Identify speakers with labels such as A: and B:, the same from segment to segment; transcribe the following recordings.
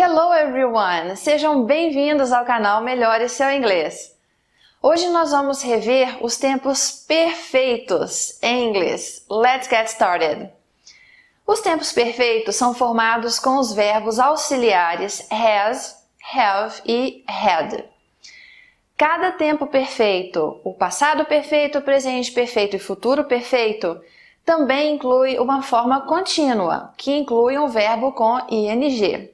A: Hello everyone! Sejam bem-vindos ao canal Melhore Seu Inglês. Hoje nós vamos rever os tempos perfeitos em inglês. Let's get started! Os tempos perfeitos são formados com os verbos auxiliares has, have e had. Cada tempo perfeito, o passado perfeito, o presente perfeito e futuro perfeito, também inclui uma forma contínua, que inclui um verbo com ing.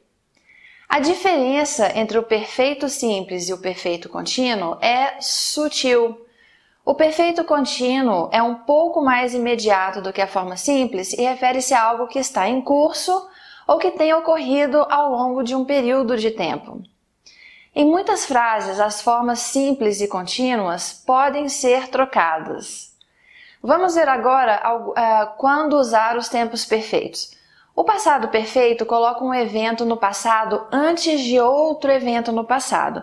A: A diferença entre o perfeito simples e o perfeito contínuo é sutil. O perfeito contínuo é um pouco mais imediato do que a forma simples e refere-se a algo que está em curso ou que tem ocorrido ao longo de um período de tempo. Em muitas frases, as formas simples e contínuas podem ser trocadas. Vamos ver agora eh, quando usar os tempos perfeitos. O passado perfeito coloca um evento no passado antes de outro evento no passado.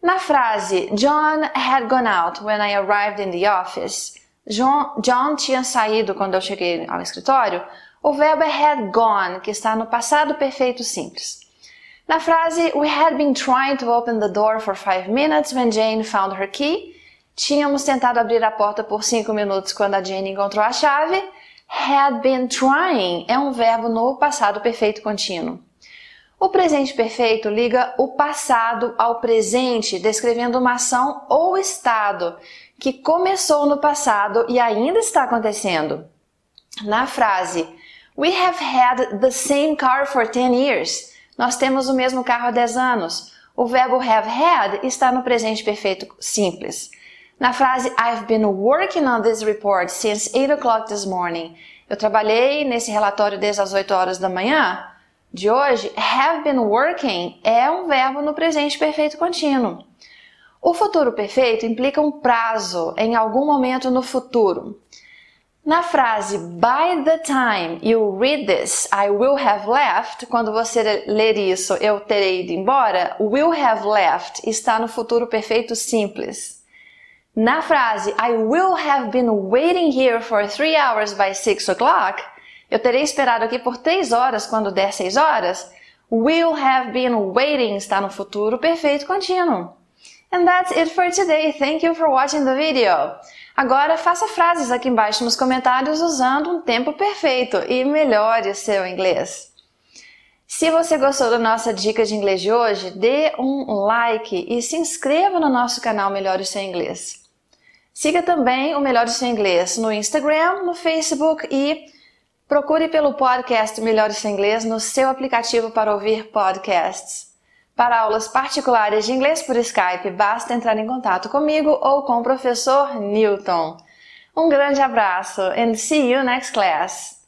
A: Na frase John had gone out when I arrived in the office, John, John tinha saído quando eu cheguei ao escritório, o verbo é had gone, que está no passado perfeito simples. Na frase We had been trying to open the door for five minutes when Jane found her key, tínhamos tentado abrir a porta por cinco minutos quando a Jane encontrou a chave. Had been trying é um verbo no passado perfeito contínuo. O presente perfeito liga o passado ao presente, descrevendo uma ação ou estado que começou no passado e ainda está acontecendo. Na frase We have had the same car for 10 years. Nós temos o mesmo carro há 10 anos. O verbo have had está no presente perfeito simples. Na frase I've been working on this report since 8 o'clock this morning. Eu trabalhei nesse relatório desde as 8 horas da manhã de hoje, have been working é um verbo no presente perfeito contínuo. O futuro perfeito implica um prazo em algum momento no futuro. Na frase By the time you read this, I will have left. Quando você ler isso, eu terei ido embora. Will have left está no futuro perfeito simples. Na frase I will have been waiting here for three hours by six o'clock, eu terei esperado aqui por três horas quando der seis horas. Will have been waiting está no futuro perfeito contínuo. And that's it for today. Thank you for watching the video. Agora faça frases aqui embaixo nos comentários usando um tempo perfeito e melhore o seu inglês. Se você gostou da nossa dica de inglês de hoje, dê um like e se inscreva no nosso canal Melhore o seu inglês. Siga também o Melhores Sem Inglês no Instagram, no Facebook e procure pelo podcast Melhores Sem Inglês no seu aplicativo para ouvir podcasts. Para aulas particulares de inglês por Skype, basta entrar em contato comigo ou com o professor Newton. Um grande abraço and see you next class!